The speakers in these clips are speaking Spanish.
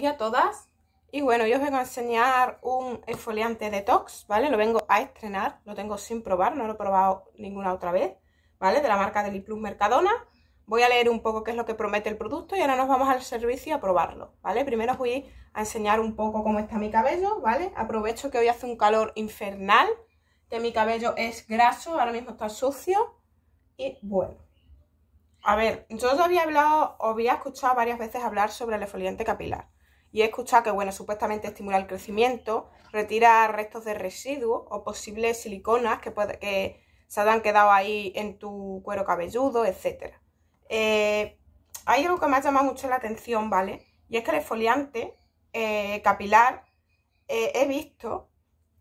y a todas y bueno, yo os vengo a enseñar un exfoliante detox, ¿vale? Lo vengo a estrenar, lo tengo sin probar, no lo he probado ninguna otra vez, ¿vale? De la marca del Plus Mercadona. Voy a leer un poco qué es lo que promete el producto y ahora nos vamos al servicio a probarlo, ¿vale? Primero os voy a enseñar un poco cómo está mi cabello, ¿vale? Aprovecho que hoy hace un calor infernal, que mi cabello es graso, ahora mismo está sucio y bueno. A ver, yo os había hablado, os había escuchado varias veces hablar sobre el exfoliante capilar. Y he escuchado que, bueno, supuestamente estimula el crecimiento, retira restos de residuos o posibles siliconas que, que se han quedado ahí en tu cuero cabelludo, etc. Eh, hay algo que me ha llamado mucho la atención, ¿vale? Y es que el exfoliante eh, capilar eh, he visto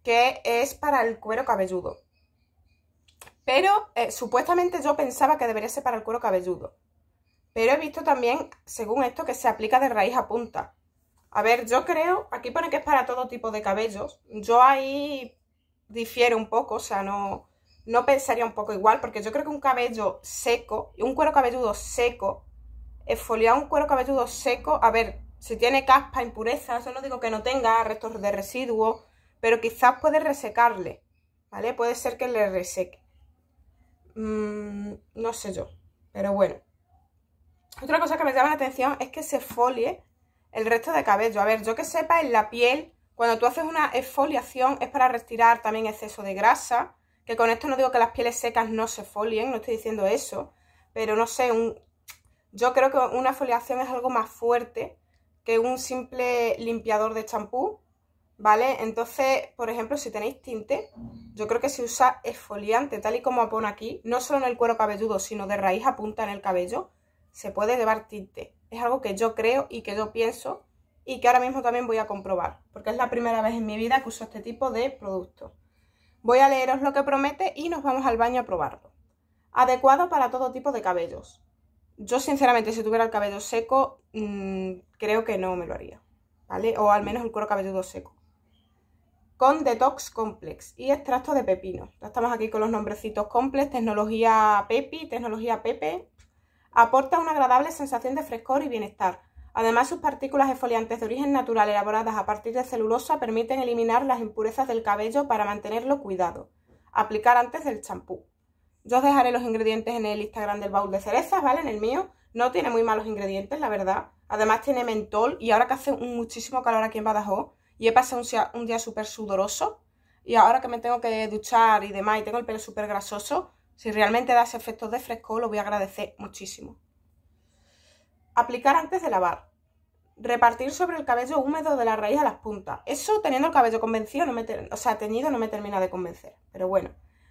que es para el cuero cabelludo. Pero eh, supuestamente yo pensaba que debería ser para el cuero cabelludo. Pero he visto también, según esto, que se aplica de raíz a punta. A ver, yo creo, aquí pone que es para todo tipo de cabellos. Yo ahí difiero un poco, o sea, no, no pensaría un poco igual, porque yo creo que un cabello seco, un cuero cabelludo seco, exfoliar un cuero cabelludo seco, a ver, si tiene caspa, impureza, eso no digo que no tenga restos de residuos, pero quizás puede resecarle, ¿vale? Puede ser que le reseque. Mm, no sé yo, pero bueno. Otra cosa que me llama la atención es que se folie el resto de cabello. A ver, yo que sepa, en la piel, cuando tú haces una exfoliación es para retirar también exceso de grasa, que con esto no digo que las pieles secas no se folien, no estoy diciendo eso, pero no sé, un, yo creo que una foliación es algo más fuerte que un simple limpiador de champú ¿vale? Entonces, por ejemplo, si tenéis tinte, yo creo que si usa esfoliante, tal y como pone aquí, no solo en el cuero cabelludo, sino de raíz a punta en el cabello, se puede llevar tinte. Es algo que yo creo y que yo pienso y que ahora mismo también voy a comprobar, porque es la primera vez en mi vida que uso este tipo de producto. Voy a leeros lo que promete y nos vamos al baño a probarlo. Adecuado para todo tipo de cabellos. Yo sinceramente si tuviera el cabello seco, mm, creo que no me lo haría, ¿vale? O al menos el cuero cabelludo seco con Detox Complex y extracto de pepino. Ya estamos aquí con los nombrecitos Complex, tecnología Pepi, tecnología Pepe. Aporta una agradable sensación de frescor y bienestar. Además, sus partículas exfoliantes de origen natural elaboradas a partir de celulosa permiten eliminar las impurezas del cabello para mantenerlo cuidado. Aplicar antes del champú. Yo os dejaré los ingredientes en el Instagram del baúl de cerezas, ¿vale? En el mío. No tiene muy malos ingredientes, la verdad. Además tiene mentol y ahora que hace muchísimo calor aquí en Badajoz, y he pasado un día súper sudoroso y ahora que me tengo que duchar y demás y tengo el pelo súper grasoso, si realmente das efectos de fresco lo voy a agradecer muchísimo. Aplicar antes de lavar. Repartir sobre el cabello húmedo de la raíz a las puntas. Eso teniendo el cabello convencido, o sea, teñido no me termina de convencer, pero bueno.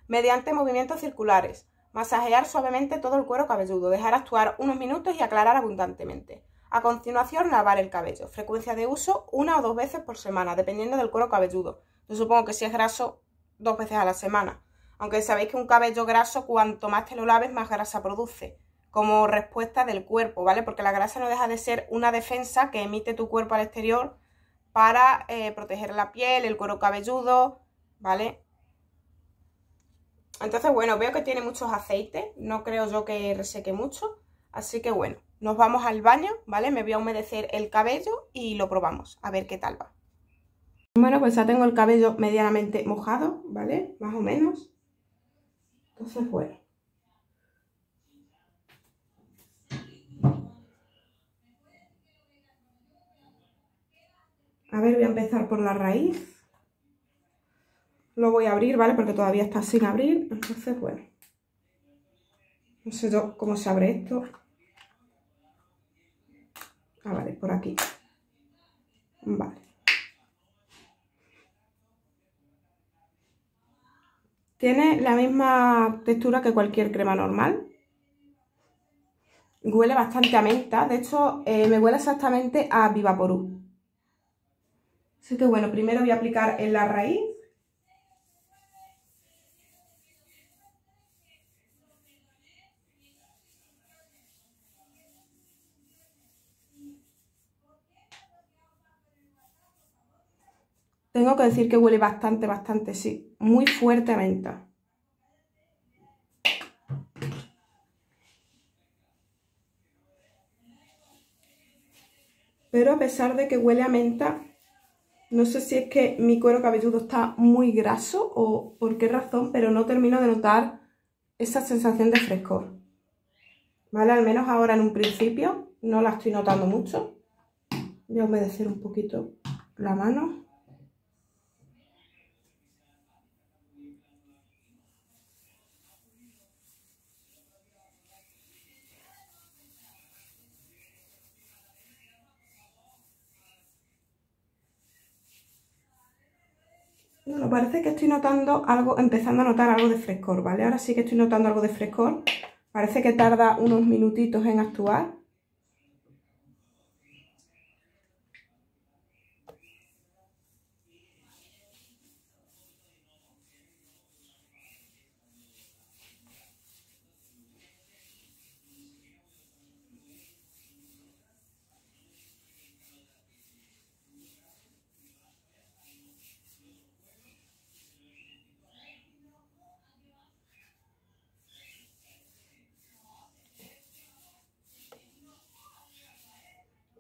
Mediante movimientos circulares. Masajear suavemente todo el cuero cabelludo, dejar actuar unos minutos y aclarar abundantemente. A continuación, lavar el cabello. Frecuencia de uso una o dos veces por semana, dependiendo del cuero cabelludo. Yo supongo que si es graso, dos veces a la semana. Aunque sabéis que un cabello graso, cuanto más te lo laves, más grasa produce. Como respuesta del cuerpo, ¿vale? Porque la grasa no deja de ser una defensa que emite tu cuerpo al exterior para eh, proteger la piel, el cuero cabelludo, ¿vale? Entonces, bueno, veo que tiene muchos aceites, no creo yo que reseque mucho, así que bueno. Nos vamos al baño, ¿vale? Me voy a humedecer el cabello y lo probamos, a ver qué tal va. Bueno, pues ya tengo el cabello medianamente mojado, ¿vale? Más o menos. Entonces, bueno. A ver, voy a empezar por la raíz. Lo voy a abrir, ¿vale? Porque todavía está sin abrir. Entonces, bueno. No sé yo cómo se abre esto. Ah, vale, por aquí. Vale. Tiene la misma textura que cualquier crema normal. Huele bastante a menta. De hecho, eh, me huele exactamente a Vivaporú. Así que bueno, primero voy a aplicar en la raíz. Tengo que decir que huele bastante, bastante, sí. Muy fuerte a menta. Pero a pesar de que huele a menta, no sé si es que mi cuero cabelludo está muy graso o por qué razón, pero no termino de notar esa sensación de frescor. ¿Vale? Al menos ahora en un principio no la estoy notando mucho. Voy a humedecer un poquito la mano. parece que estoy notando algo, empezando a notar algo de frescor, ¿vale? Ahora sí que estoy notando algo de frescor. Parece que tarda unos minutitos en actuar,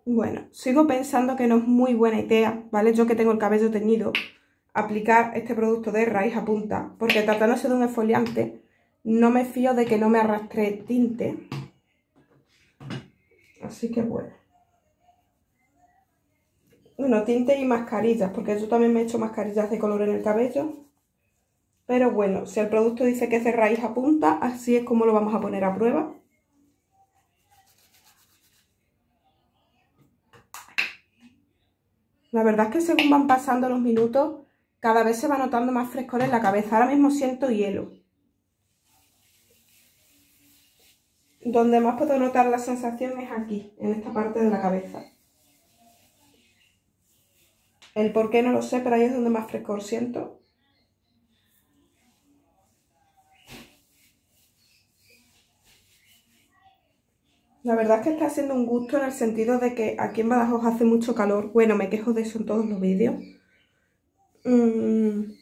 Bueno, sigo pensando que no es muy buena idea, ¿vale? Yo que tengo el cabello teñido, aplicar este producto de raíz a punta, porque tratándose de un esfoliante, no me fío de que no me arrastre tinte. Así que bueno. Bueno, tinte y mascarillas, porque yo también me he hecho mascarillas de color en el cabello. Pero bueno, si el producto dice que es de raíz a punta, así es como lo vamos a poner a prueba. La verdad es que según van pasando los minutos, cada vez se va notando más frescor en la cabeza. Ahora mismo siento hielo. Donde más puedo notar la sensación es aquí, en esta parte de la cabeza. El por qué no lo sé, pero ahí es donde más frescor siento. La verdad es que está siendo un gusto en el sentido de que aquí en Badajoz hace mucho calor. Bueno, me quejo de eso en todos los vídeos. Mm,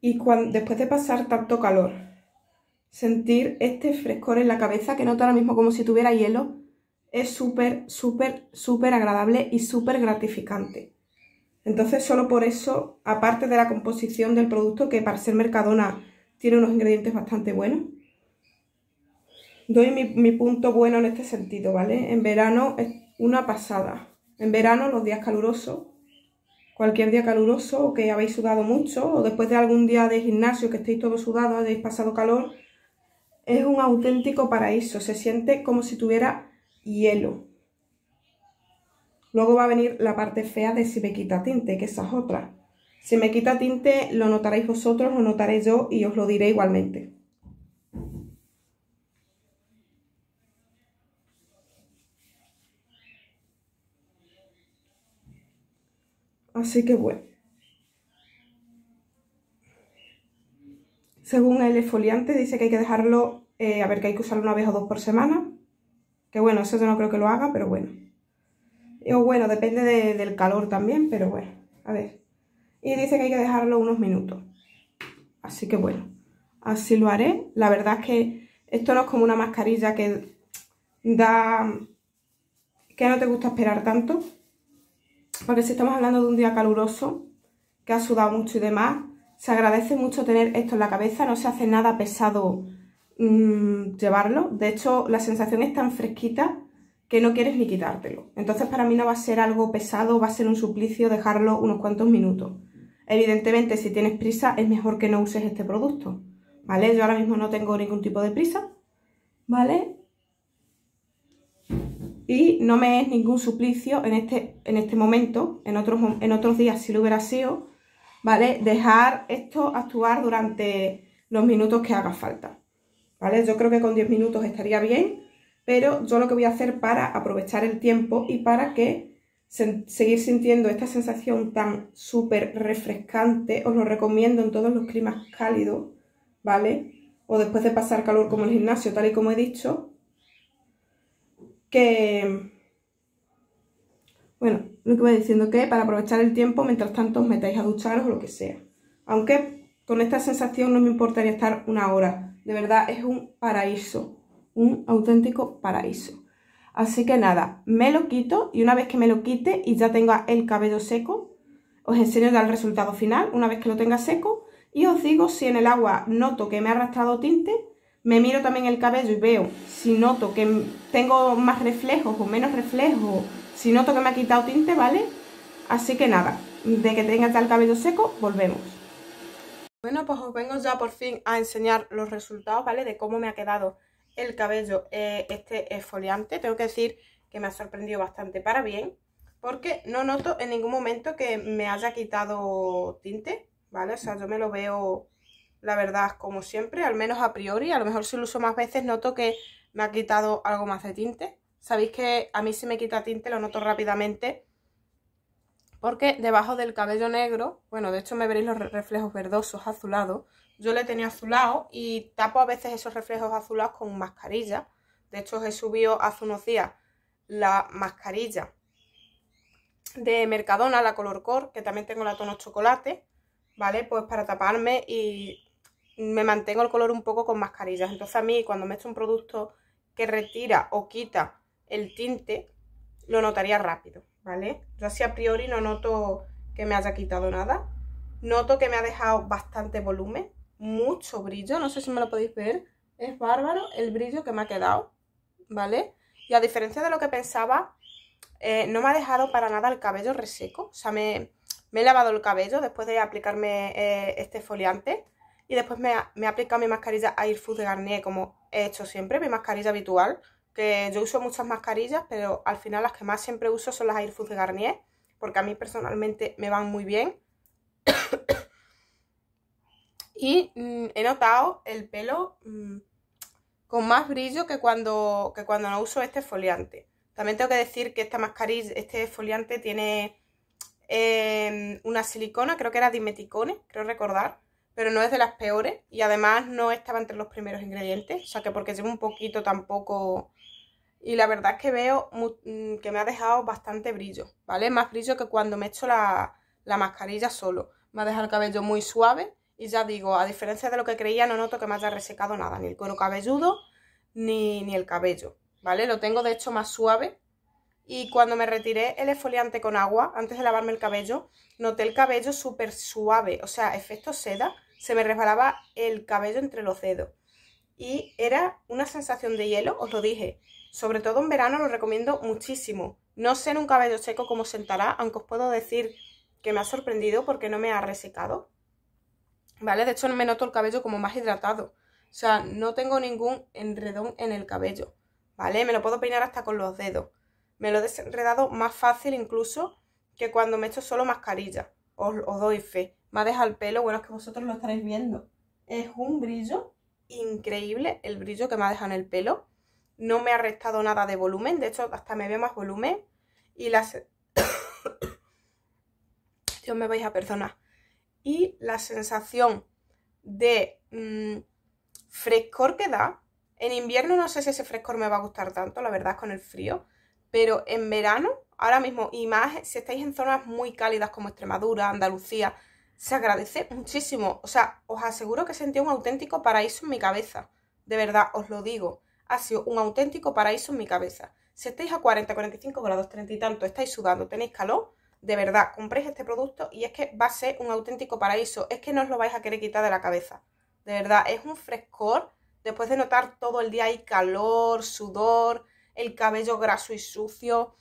y cuando, después de pasar tanto calor, sentir este frescor en la cabeza que noto ahora mismo como si tuviera hielo, es súper, súper, súper agradable y súper gratificante. Entonces solo por eso, aparte de la composición del producto, que para ser Mercadona tiene unos ingredientes bastante buenos, doy mi, punto bueno en este sentido, ¿vale? En verano es una pasada. En verano, los días calurosos, cualquier día caluroso o que habéis sudado mucho o después de algún día de gimnasio que estéis todos sudados, habéis pasado calor, es un auténtico paraíso, se siente como si tuviera hielo. Luego va a venir la parte fea de si me quita tinte, que esa es otra. Si me quita tinte lo notaréis vosotros, lo notaré yo y os lo diré igualmente. Así que bueno. Según el exfoliante dice que hay que dejarlo, eh, a ver, que hay que usarlo una vez o dos por semana. Que bueno, eso yo no creo que lo haga, pero bueno. O bueno, depende del calor también, pero bueno, a ver. Y dice que hay que dejarlo unos minutos. Así que bueno, así lo haré. La verdad es que esto no es como una mascarilla que da... que no te gusta esperar tanto porque si estamos hablando de un día caluroso, que ha sudado mucho y demás, se agradece mucho tener esto en la cabeza, no se hace nada pesado mm, llevarlo. De hecho, la sensación es tan fresquita que no quieres ni quitártelo. Entonces para mí no va a ser algo pesado, va a ser un suplicio dejarlo unos cuantos minutos. Evidentemente, si tienes prisa, es mejor que no uses este producto, ¿vale? Yo ahora mismo no tengo ningún tipo de prisa, ¿vale? y no me es ningún suplicio en este, en este momento, en otros, días si lo hubiera sido, ¿vale? Dejar esto actuar durante los minutos que haga falta, ¿vale? Yo creo que con 10 minutos estaría bien, pero yo lo que voy a hacer para aprovechar el tiempo y para que seguir sintiendo esta sensación tan súper refrescante, os lo recomiendo en todos los climas cálidos, ¿vale? O después de pasar calor como el gimnasio, tal y como he dicho, que... Bueno, lo que voy diciendo que para aprovechar el tiempo, mientras tanto os metáis a ducharos o lo que sea. Aunque con esta sensación no me importaría estar una hora. De verdad, es un paraíso. Un auténtico paraíso. Así que nada, me lo quito y una vez que me lo quite y ya tenga el cabello seco, os enseño el resultado final, una vez que lo tenga seco, y os digo si en el agua noto que me ha arrastrado tinte me miro también el cabello y veo si noto que tengo más reflejos o menos reflejos, si noto que me ha quitado tinte, ¿vale? Así que nada, de que tenga el cabello seco, volvemos. Bueno, pues os vengo ya por fin a enseñar los resultados, ¿vale? De cómo me ha quedado el cabello eh, este esfoliante. Tengo que decir que me ha sorprendido bastante para bien, porque no noto en ningún momento que me haya quitado tinte, ¿vale? O sea, yo me lo veo la verdad, como siempre, al menos a priori. A lo mejor si lo uso más veces noto que me ha quitado algo más de tinte. Sabéis que a mí si me quita tinte lo noto rápidamente porque debajo del cabello negro, bueno, de hecho me veréis los reflejos verdosos azulados, yo le tenía azulado y tapo a veces esos reflejos azulados con mascarilla. De hecho os he subido hace unos días la mascarilla de Mercadona, la Color Core, que también tengo la tono chocolate, ¿vale? Pues para taparme y me mantengo el color un poco con mascarillas. Entonces a mí cuando me echo un producto que retira o quita el tinte, lo notaría rápido, ¿vale? Yo así a priori no noto que me haya quitado nada. Noto que me ha dejado bastante volumen, mucho brillo, no sé si me lo podéis ver. Es bárbaro el brillo que me ha quedado, ¿vale? Y a diferencia de lo que pensaba, eh, no me ha dejado para nada el cabello reseco. O sea, me, me he lavado el cabello después de aplicarme eh, este foliante y después me, he aplicado mi mascarilla Airfood de Garnier, como he hecho siempre, mi mascarilla habitual. Que yo uso muchas mascarillas, pero al final las que más siempre uso son las Airfood de Garnier. Porque a mí personalmente me van muy bien. y mm, he notado el pelo mm, con más brillo que cuando, cuando no uso este foliante. También tengo que decir que esta mascarilla, este foliante tiene em, una silicona, creo que era dimeticone, creo recordar pero no es de las peores y además no estaba entre los primeros ingredientes, o sea que porque llevo un poquito tampoco... Y la verdad es que veo mm, que me ha dejado bastante brillo, ¿vale? Más brillo que cuando me echo la, la mascarilla solo. Me ha dejado el cabello muy suave y ya digo, a diferencia de lo que creía, no noto que me haya resecado nada, ni el cuero cabelludo ni, ni el cabello, ¿vale? Lo tengo de hecho más suave y cuando me retiré el esfoliante con agua, antes de lavarme el cabello, noté el cabello súper suave, o sea, efecto seda, se me resbalaba el cabello entre los dedos. Y era una sensación de hielo, os lo dije. Sobre todo en verano lo recomiendo muchísimo. No sé en un cabello seco cómo sentará, aunque os puedo decir que me ha sorprendido porque no me ha resecado. ¿Vale? De hecho me noto el cabello como más hidratado. O sea, no tengo ningún enredón en el cabello. ¿Vale? Me lo puedo peinar hasta con los dedos. Me lo he desenredado más fácil incluso que cuando me echo solo mascarilla os, doy fe. Me ha dejado el pelo, bueno, es que vosotros lo estaréis viendo. Es un brillo increíble el brillo que me ha dejado en el pelo. No me ha restado nada de volumen, de hecho hasta me ve más volumen. Y la... Dios me vais a perdonar. Y la sensación de mm, frescor que da. En invierno no sé si ese frescor me va a gustar tanto, la verdad con el frío. Pero en verano ahora mismo, y más si estáis en zonas muy cálidas como Extremadura, Andalucía, se agradece muchísimo. O sea, os aseguro que sentí un auténtico paraíso en mi cabeza. De verdad, os lo digo. Ha sido un auténtico paraíso en mi cabeza. Si estáis a 40, 45 grados, 30 y tanto, estáis sudando, tenéis calor, de verdad, compréis este producto y es que va a ser un auténtico paraíso. Es que no os lo vais a querer quitar de la cabeza. De verdad, es un frescor. Después de notar todo el día hay calor, sudor, el cabello graso y sucio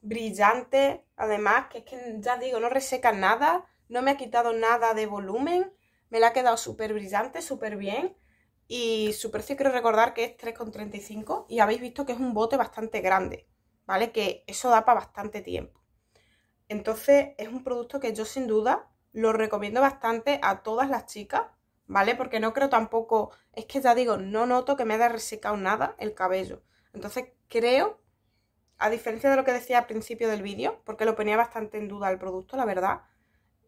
brillante, además, que es que ya digo, no reseca nada, no me ha quitado nada de volumen, me la ha quedado súper brillante, súper bien. Y su precio quiero recordar que es 3,35 y habéis visto que es un bote bastante grande, ¿vale? Que eso da para bastante tiempo. Entonces es un producto que yo sin duda lo recomiendo bastante a todas las chicas, ¿vale? Porque no creo tampoco, es que ya digo, no noto que me haya resecado nada el cabello. Entonces creo a diferencia de lo que decía al principio del vídeo, porque lo ponía bastante en duda el producto, la verdad,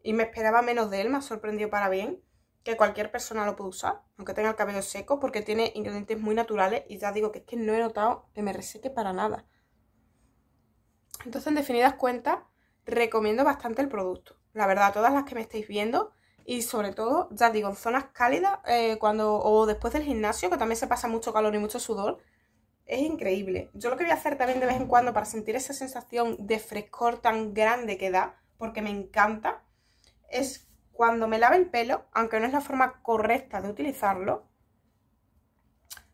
y me esperaba menos de él, me ha sorprendido para bien, que cualquier persona lo puede usar, aunque tenga el cabello seco, porque tiene ingredientes muy naturales y ya digo que es que no he notado que me resete para nada. Entonces, en definidas cuentas, recomiendo bastante el producto. La verdad, todas las que me estáis viendo y sobre todo, ya digo, en zonas cálidas eh, cuando o después del gimnasio, que también se pasa mucho calor y mucho sudor, es increíble. Yo lo que voy a hacer también de vez en cuando para sentir esa sensación de frescor tan grande que da, porque me encanta, es cuando me lave el pelo, aunque no es la forma correcta de utilizarlo,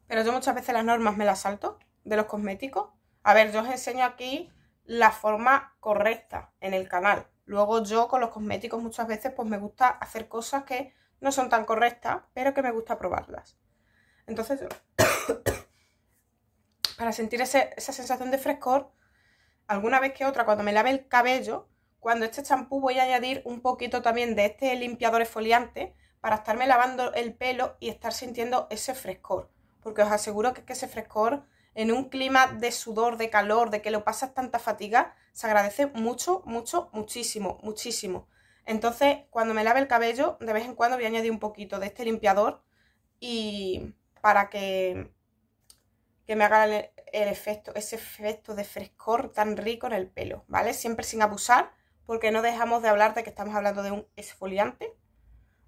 pero yo muchas veces las normas me las salto de los cosméticos. A ver, yo os enseño aquí la forma correcta en el canal. Luego yo con los cosméticos muchas veces pues me gusta hacer cosas que no son tan correctas, pero que me gusta probarlas. Entonces para sentir esa sensación de frescor, alguna vez que otra, cuando me lave el cabello, cuando este champú voy a añadir un poquito también de este limpiador esfoliante para estarme lavando el pelo y estar sintiendo ese frescor. Porque os aseguro que, que ese frescor en un clima de sudor, de calor, de que lo pasas tanta fatiga, se agradece mucho, mucho, muchísimo, muchísimo. Entonces, cuando me lave el cabello, de vez en cuando voy a añadir un poquito de este limpiador y para que que me haga el, efecto, ese efecto de frescor tan rico en el pelo, ¿vale? Siempre sin abusar, porque no dejamos de hablar de que estamos hablando de un exfoliante,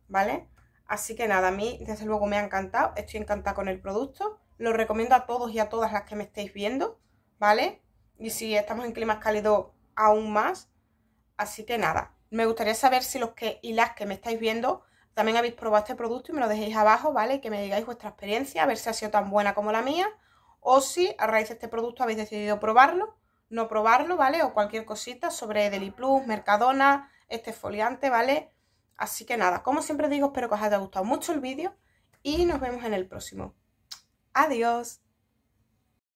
¿vale? Así que nada, a mí desde luego me ha encantado, estoy encantada con el producto, lo recomiendo a todos y a todas las que me estéis viendo, ¿vale? Y si estamos en climas cálidos, aún más. Así que nada, me gustaría saber si los que y las que me estáis viendo también habéis probado este producto y me lo dejéis abajo, ¿vale? que me digáis vuestra experiencia, a ver si ha sido tan buena como la mía o si a raíz de este producto habéis decidido probarlo, no probarlo, ¿vale? O cualquier cosita sobre Deli Plus, Mercadona, este foliante, ¿vale? Así que nada, como siempre digo, espero que os haya gustado mucho el vídeo y nos vemos en el próximo. Adiós.